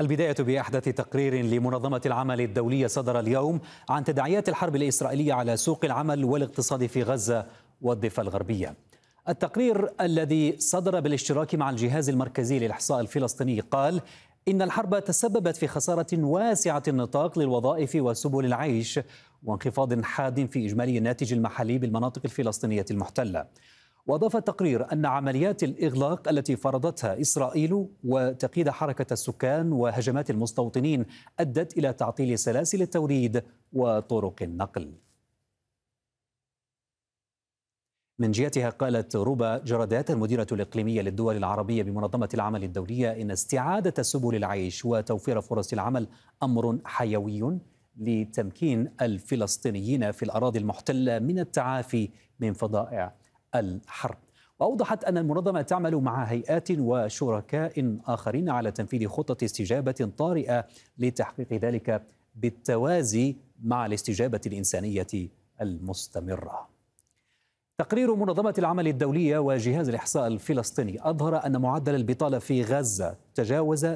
البداية بأحدث تقرير لمنظمة العمل الدولية صدر اليوم عن تداعيات الحرب الإسرائيلية على سوق العمل والاقتصاد في غزة والضفة الغربية. التقرير الذي صدر بالاشتراك مع الجهاز المركزي للإحصاء الفلسطيني قال إن الحرب تسببت في خسارة واسعة النطاق للوظائف وسبل العيش وانخفاض حاد في إجمالي الناتج المحلي بالمناطق الفلسطينية المحتلة. واضاف التقرير ان عمليات الاغلاق التي فرضتها اسرائيل وتقييد حركه السكان وهجمات المستوطنين ادت الى تعطيل سلاسل التوريد وطرق النقل. من جهتها قالت روبا جرادات المديرة الإقليمية للدول العربية بمنظمة العمل الدولية إن استعادة سبل العيش وتوفير فرص العمل أمر حيوي لتمكين الفلسطينيين في الأراضي المحتلة من التعافي من فضائع الحرب وأوضحت أن المنظمة تعمل مع هيئات وشركاء آخرين على تنفيذ خطة استجابة طارئة لتحقيق ذلك بالتوازي مع الاستجابة الإنسانية المستمرة. تقرير منظمة العمل الدولية وجهاز الإحصاء الفلسطيني أظهر أن معدل البطالة في غزة تجاوز 79%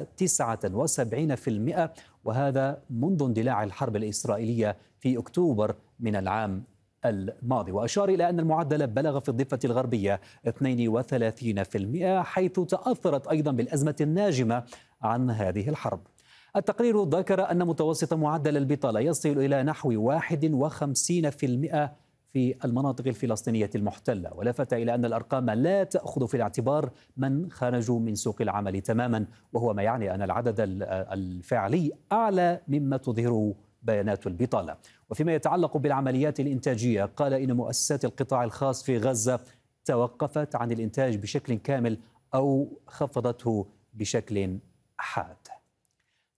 وهذا منذ اندلاع الحرب الإسرائيلية في أكتوبر من العام الماضي وأشار إلى أن المعدل بلغ في الضفة الغربية 32% حيث تأثرت أيضا بالأزمة الناجمة عن هذه الحرب التقرير ذكر أن متوسط معدل البطالة يصل إلى نحو 51% في المناطق الفلسطينية المحتلة ولفت إلى أن الأرقام لا تأخذ في الاعتبار من خرجوا من سوق العمل تماما وهو ما يعني أن العدد الفعلي أعلى مما تظهره بيانات البطالة وفيما يتعلق بالعمليات الإنتاجية قال إن مؤسسات القطاع الخاص في غزة توقفت عن الإنتاج بشكل كامل أو خفضته بشكل حاد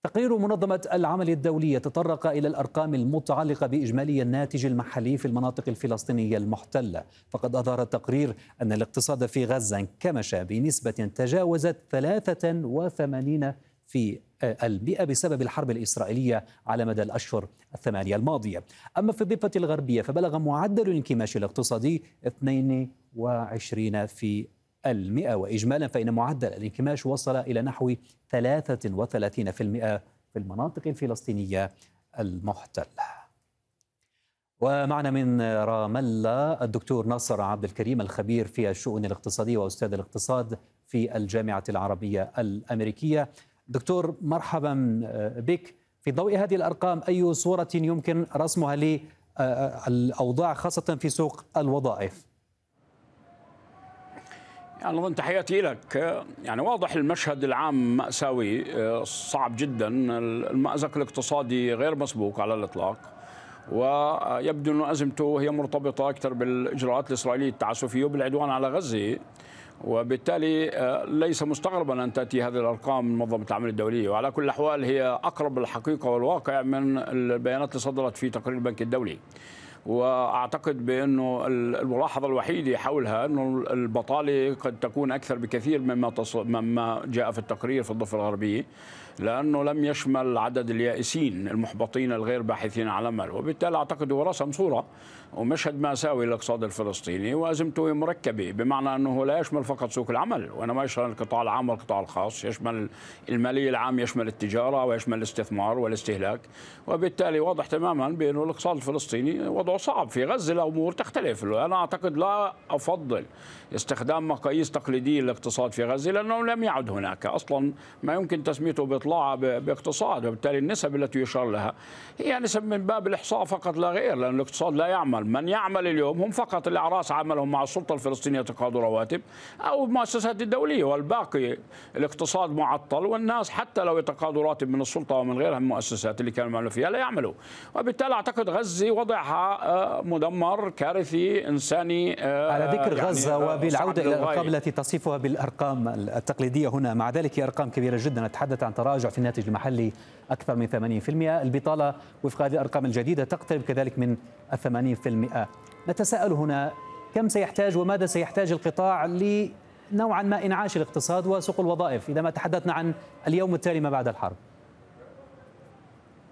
تقرير منظمة العمل الدولية تطرق إلى الأرقام المتعلقة بإجمالي الناتج المحلي في المناطق الفلسطينية المحتلة فقد أظهر التقرير أن الاقتصاد في غزة انكمش بنسبة تجاوزت 83 في البيئة بسبب الحرب الإسرائيلية على مدى الأشهر الثمانية الماضية أما في الضفة الغربية فبلغ معدل الانكماش الاقتصادي 22 في المئة وإجمالا فإن معدل الانكماش وصل إلى نحو 33% في المناطق الفلسطينية المحتله ومعنا من رام الله الدكتور ناصر عبد الكريم الخبير في الشؤون الاقتصادية وأستاذ الاقتصاد في الجامعة العربية الأمريكية دكتور مرحبا آه، بك في ضوء هذه الارقام اي صوره يمكن رسمها للاوضاع آه، آه، خاصه في سوق الوظائف؟ يعني نظن تحياتي لك يعني واضح المشهد العام مأساوي صعب جدا المأزق الاقتصادي غير مسبوق على الإطلاق ويبدو أن أزمته هي مرتبطة أكثر بالإجراءات الإسرائيلية التعسفية وبالعدوان على غزة وبالتالي آه، ليس مستغربا ان تاتي هذه الارقام من منظمه العمل الدوليه وعلى كل الاحوال هي اقرب الحقيقه والواقع من البيانات اللي صدرت في تقرير البنك الدولي. واعتقد بانه الملاحظه الوحيده حولها انه البطاله قد تكون اكثر بكثير مما مما جاء في التقرير في الضفه الغربيه لأنه لم يشمل عدد اليائسين المحبطين الغير باحثين عن عمل وبالتالي أعتقد هو رسم صورة ومشهد مأساوي للاقتصاد الفلسطيني وأزمته مركبة بمعنى أنه لا يشمل فقط سوق العمل وإنما يشمل القطاع العام والقطاع الخاص يشمل المالية العام يشمل التجارة ويشمل الاستثمار والاستهلاك وبالتالي واضح تماما بأنه الاقتصاد الفلسطيني وضعه صعب في غزة الأمور تختلف أنا أعتقد لا أفضل استخدام مقاييس تقليدية للاقتصاد في غزة لأنه لم يعد هناك أصلا ما يمكن تسميته بإطلاق مطلعة باقتصاد وبالتالي النسب التي يشار لها هي نسب من باب الإحصاء فقط لا غير لأن الاقتصاد لا يعمل من يعمل اليوم هم فقط الأعراس عملهم مع السلطة الفلسطينية تقاضوا رواتب أو المؤسسات الدولية والباقي الاقتصاد معطل والناس حتى لو يتقاضوا راتب من السلطة ومن غيرها من المؤسسات اللي كانوا يعملوا فيها لا يعملوا وبالتالي أعتقد غزة وضعها آه، مدمر كارثي إنساني آه، على ذكر يعني غزة آه، وبالعودة إلى الأرقام التي تصفها بالأرقام التقليدية هنا مع ذلك هي أرقام كبيرة جدا نتحدث عن تراجع تراجع في الناتج المحلي أكثر من 80% البطالة وفق هذه الأرقام الجديدة تقترب كذلك من 80% نتساءل هنا كم سيحتاج وماذا سيحتاج القطاع لنوعا ما إنعاش الاقتصاد وسوق الوظائف إذا ما تحدثنا عن اليوم التالي ما بعد الحرب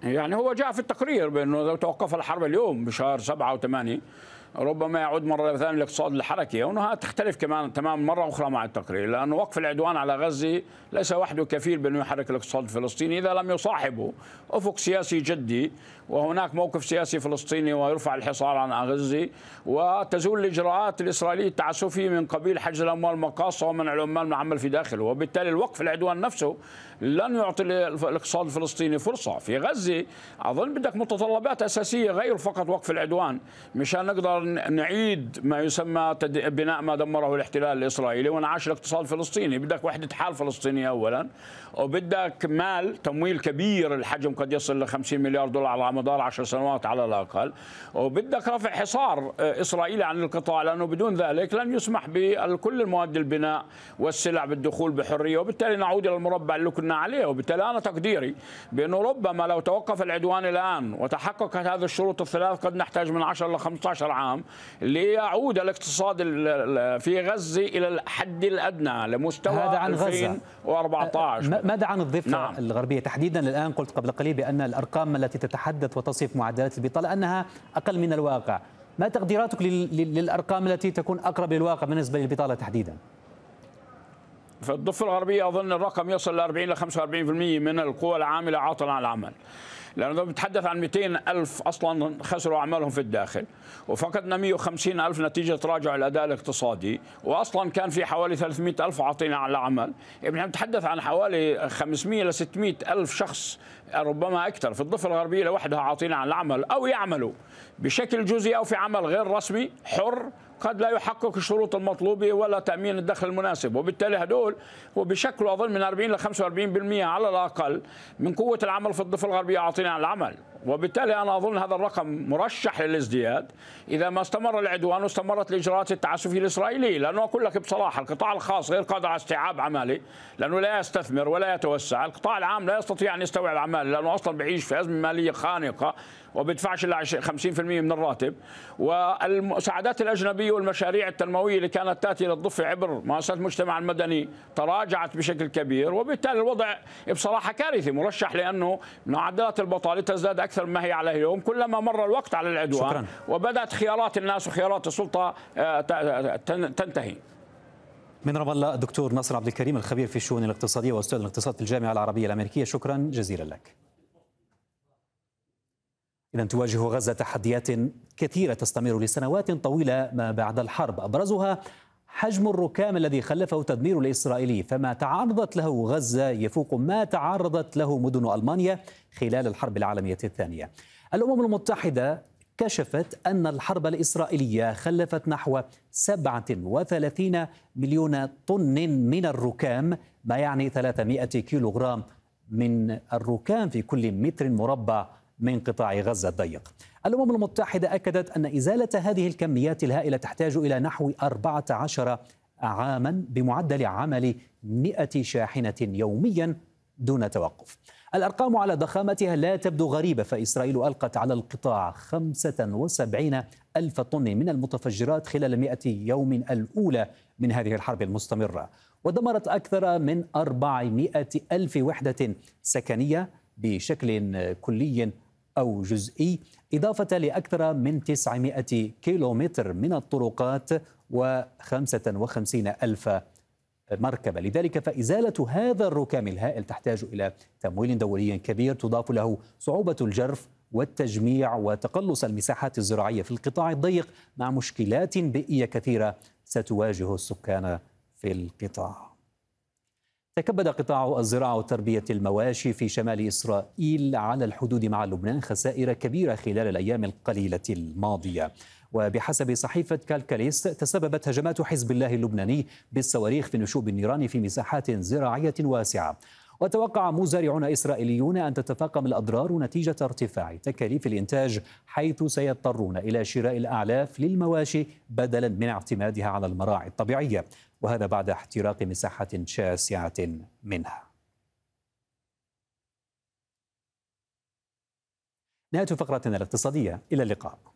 يعني هو جاء في التقرير بأنه لو توقف الحرب اليوم بشهر سبعة وثمانية ربما يعود مرة ثانية الاقتصاد الحركي وأنها تختلف كمان تماما مرة أخرى مع التقرير لأن وقف العدوان على غزة ليس وحده كفيل بأنه يحرك الاقتصاد الفلسطيني إذا لم يصاحبه أفق سياسي جدي وهناك موقف سياسي فلسطيني ويرفع الحصار عن غزة وتزول الإجراءات الإسرائيلية التعسفية من قبيل حجز الأموال المقاصة ومنع العمال المعمل في داخله وبالتالي الوقف العدوان نفسه لن يعطي الاقتصاد الفلسطيني فرصة في غزة أظن بدك متطلبات أساسية غير فقط وقف العدوان مشان نقدر نعيد ما يسمى بناء ما دمره الاحتلال الاسرائيلي وانعاش الاقتصاد الفلسطيني، بدك وحده حال فلسطينيه اولا وبدك مال تمويل كبير الحجم قد يصل ل 50 مليار دولار على مدار 10 سنوات على الاقل، وبدك رفع حصار آه، اسرائيلي عن القطاع لانه بدون ذلك لن يسمح بكل المواد البناء والسلع بالدخول بحريه، وبالتالي نعود الى المربع اللي كنا عليه، وبالتالي انا تقديري بانه ربما لو توقف العدوان الان وتحققت هذه الشروط الثلاث قد نحتاج من 10 ل 15 عام عام ليعود الاقتصاد في غزة إلى الحد الأدنى لمستوى هذا عن غزة 2014 أه، ماذا عن الضفة نعم. الغربية تحديدا الآن قلت قبل قليل بأن الأرقام التي تتحدث وتصف معدلات البطالة أنها أقل من الواقع ما تقديراتك للأرقام التي تكون أقرب للواقع بالنسبة للبطالة تحديدا؟ في الضفة الغربية أظن الرقم يصل إلى 40 ل 45% من القوى العاملة عاطلة عن العمل لأنه بتحدث عن 200 ألف أصلا خسروا أعمالهم في الداخل وفقدنا 150 ألف نتيجة تراجع الأداء الاقتصادي وأصلا كان في حوالي 300 ألف عاطينا على عمل يعني بنتحدث عن حوالي 500 ل 600 ألف شخص ربما أكثر في الضفة الغربية لوحدها عاطينا على العمل أو يعملوا بشكل جزئي أو في عمل غير رسمي حر قد لا يحقق الشروط المطلوبة ولا تأمين الدخل المناسب وبالتالي هدول وبشكل أظن من 40 ل 45% على الأقل من قوة العمل في الضفة الغربية أعطينا عن العمل وبالتالي أنا أظن هذا الرقم مرشح للازدياد إذا ما استمر العدوان واستمرت الإجراءات التعسفية الإسرائيلية لأنه أقول لك بصراحة القطاع الخاص غير قادر على استيعاب عمالة لأنه لا يستثمر ولا يتوسع القطاع العام لا يستطيع أن يستوعب عمالة لأنه أصلا بعيش في أزمة مالية خانقة وبيدفعش الا 50% من الراتب والمساعدات الاجنبيه والمشاريع التنمويه اللي كانت تاتي للضفه عبر مؤسسات المجتمع المدني تراجعت بشكل كبير وبالتالي الوضع بصراحه كارثي مرشح لانه معدلات البطاله تزداد اكثر مما هي عليه اليوم كلما مر الوقت على العدوان شكرا. وبدات خيارات الناس وخيارات السلطه آه، آه، تنتهي من رام الله الدكتور ناصر عبد الكريم الخبير في الشؤون الاقتصاديه واستاذ الاقتصاد في الجامعه العربيه الامريكيه شكرا جزيلا لك إذا تواجه غزة تحديات كثيرة تستمر لسنوات طويلة ما بعد الحرب أبرزها حجم الركام الذي خلفه تدمير الإسرائيلي فما تعرضت له غزة يفوق ما تعرضت له مدن ألمانيا خلال الحرب العالمية الثانية الأمم المتحدة كشفت أن الحرب الإسرائيلية خلفت نحو 37 مليون طن من الركام ما يعني 300 كيلوغرام من الركام في كل متر مربع من قطاع غزة الضيق الأمم المتحدة أكدت أن إزالة هذه الكميات الهائلة تحتاج إلى نحو 14 عاما بمعدل عمل 100 شاحنة يوميا دون توقف الأرقام على ضخامتها لا تبدو غريبة فإسرائيل ألقت على القطاع 75 ألف طن من المتفجرات خلال 100 يوم الأولى من هذه الحرب المستمرة ودمرت أكثر من 400 ألف وحدة سكنية بشكل كلي أو جزئي إضافة لأكثر من 900 كيلومتر من الطرقات و55 ألف مركبة لذلك فإزالة هذا الركام الهائل تحتاج إلى تمويل دولي كبير تضاف له صعوبة الجرف والتجميع وتقلص المساحات الزراعية في القطاع الضيق مع مشكلات بيئية كثيرة ستواجه السكان في القطاع تكبد قطاع الزراعة وتربية المواشي في شمال إسرائيل على الحدود مع لبنان خسائر كبيرة خلال الأيام القليلة الماضية وبحسب صحيفة كالكاليس تسببت هجمات حزب الله اللبناني بالصواريخ في نشوب النيران في مساحات زراعية واسعة وتوقع مزارعون إسرائيليون أن تتفاقم الأضرار نتيجة ارتفاع تكاليف الإنتاج حيث سيضطرون إلى شراء الأعلاف للمواشي بدلا من اعتمادها على المراعي الطبيعية وهذا بعد احتراق مساحة شاسعة منها نهاية فقرتنا الاقتصادية إلى اللقاء